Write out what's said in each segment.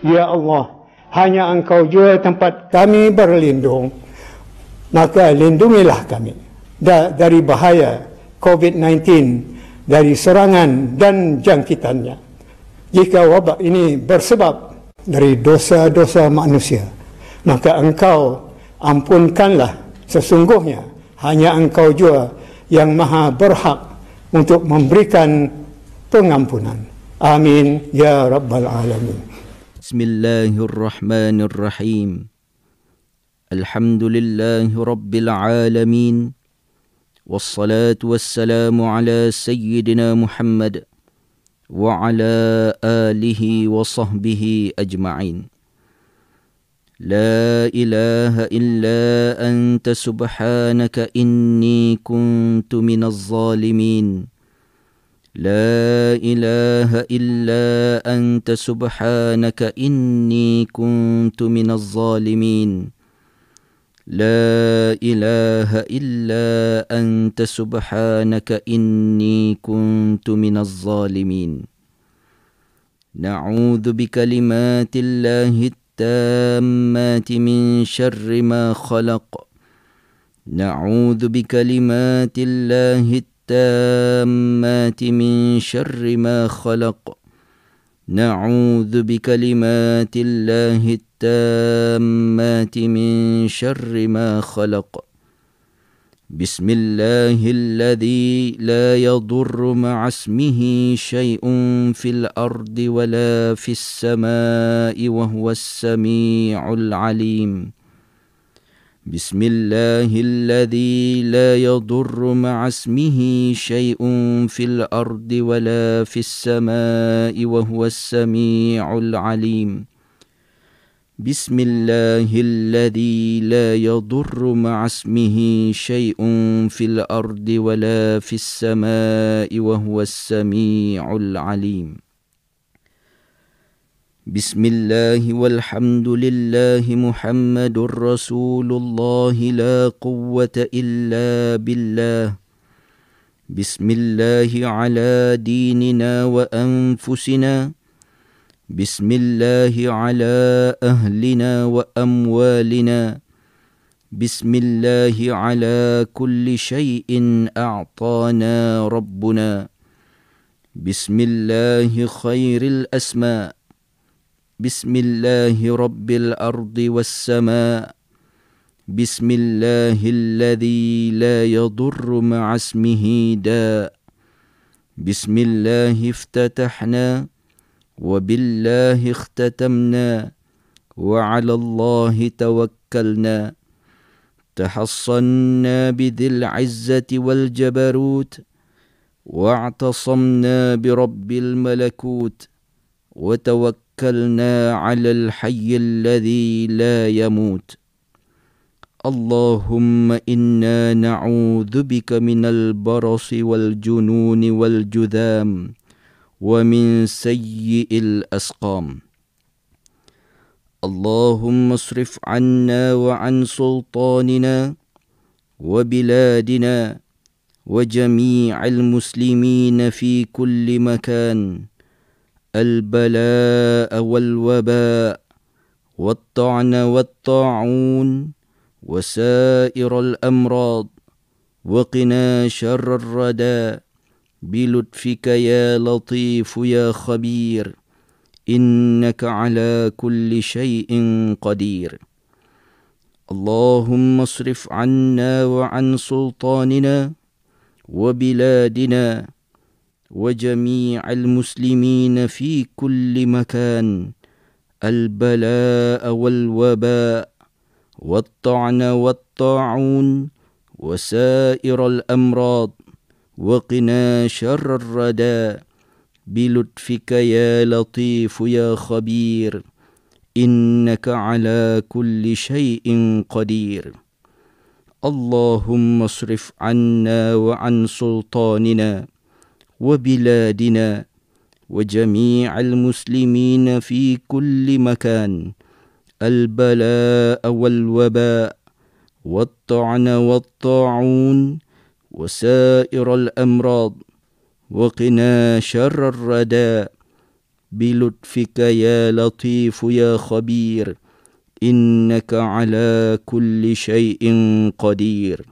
Ya Allah, hanya engkau jua tempat kami berlindung. Maka lindungilah kami dari bahaya COVID-19, dari serangan dan jangkitannya. Jika wabak ini bersebab dari dosa-dosa manusia, maka engkau ampunkanlah sesungguhnya hanya engkau jua yang maha berhak untuk memberikan pengampunan. Amin. Ya Rabbal Alamin. بسم الله الرحمن الرحيم الحمد لله رب العالمين والصلاة والسلام على سيدنا محمد وعلى آله وصحبه أجمعين لا إله إلا أنت سبحانك إني كنت من الظالمين لا اله الا انت سبحانك اني كنت من الظالمين لا اله الا انت سبحانك اني كنت من الظالمين نعوذ بكلمات الله التامات من شر ما خلق نعوذ بكلمات الله التامات التامات من شر ما خلق نعوذ بكلمات الله التامات من شر ما خلق بسم الله الذي لا يضر مع اسمه شيء في الارض ولا في السماء وهو السميع العليم بسم الله الذي لا يضر مع اسمه شيء في الارض ولا في السماء وهو السميع العليم بسم الله الذي لا يضر مع اسمه شيء في الارض ولا في السماء وهو السميع العليم بسم الله والحمد لله محمد رسول الله لا قوة إلا بالله بسم الله على ديننا وأنفسنا بسم الله على أهلنا وأموالنا بسم الله على كل شيء أعطانا ربنا بسم الله خير الأسماء بسم الله رب الارض والسماء بسم الله الذي لا يضر مع اسمه داء بسم الله افتتحنا وبالله اختتمنا وعلى الله توكلنا تحصنا بذي العزه والجبروت واعتصمنا برب الملكوت وتوكلنا توكلنا على الحي الذي لا يموت اللهم انا نعوذ بك من البرص والجنون والجذام ومن سيء الاسقام اللهم اصرف عنا وعن سلطاننا وبلادنا وجميع المسلمين في كل مكان البلاء والوباء والطعن والطاعون وسائر الأمراض وقنا شر الردى بلطفك يا لطيف يا خبير إنك على كل شيء قدير اللهم اصرف عنا وعن سلطاننا وبلادنا وجميع المسلمين في كل مكان البلاء والوباء والطعن والطاعون وسائر الأمراض وقنا شر الرداء بلطفك يا لطيف يا خبير إنك على كل شيء قدير اللهم اصرف عنا وعن سلطاننا وبلادنا وجميع المسلمين في كل مكان البلاء والوباء والطعن والطاعون وسائر الأمراض وقنا شر الرداء بلطفك يا لطيف يا خبير إنك على كل شيء قدير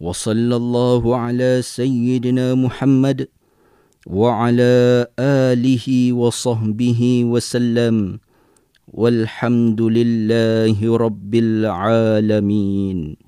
وصلى الله على سيدنا محمد وعلى اله وصحبه وسلم والحمد لله رب العالمين